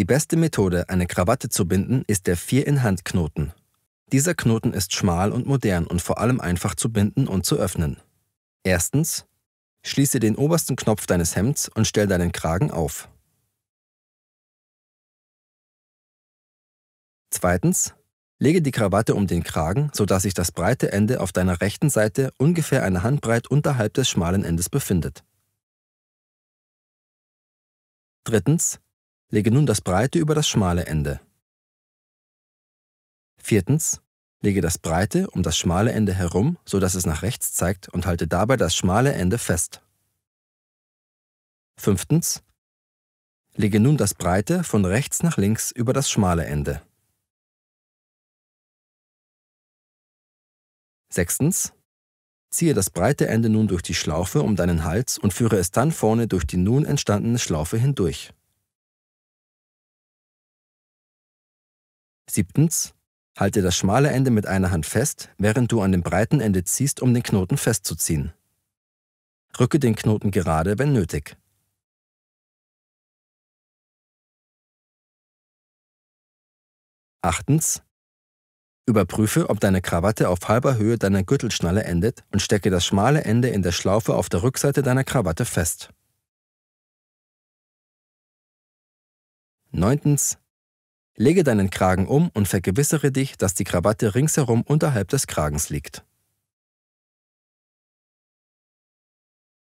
Die beste Methode, eine Krawatte zu binden, ist der Vier-in-Hand-Knoten. Dieser Knoten ist schmal und modern und vor allem einfach zu binden und zu öffnen. Erstens, Schließe den obersten Knopf deines Hemds und stell deinen Kragen auf. Zweitens, lege die Krawatte um den Kragen, sodass sich das breite Ende auf deiner rechten Seite ungefähr eine Handbreit unterhalb des schmalen Endes befindet. Drittens, Lege nun das breite über das schmale Ende. Viertens. Lege das breite um das schmale Ende herum, sodass es nach rechts zeigt und halte dabei das schmale Ende fest. Fünftens. Lege nun das breite von rechts nach links über das schmale Ende. Sechstens. Ziehe das breite Ende nun durch die Schlaufe um deinen Hals und führe es dann vorne durch die nun entstandene Schlaufe hindurch. Siebtens, halte das schmale Ende mit einer Hand fest, während du an dem breiten Ende ziehst, um den Knoten festzuziehen. Rücke den Knoten gerade, wenn nötig. Achtens, Überprüfe, ob deine Krawatte auf halber Höhe deiner Gürtelschnalle endet und stecke das schmale Ende in der Schlaufe auf der Rückseite deiner Krawatte fest. Neuntens, Lege deinen Kragen um und vergewissere dich, dass die Krawatte ringsherum unterhalb des Kragens liegt.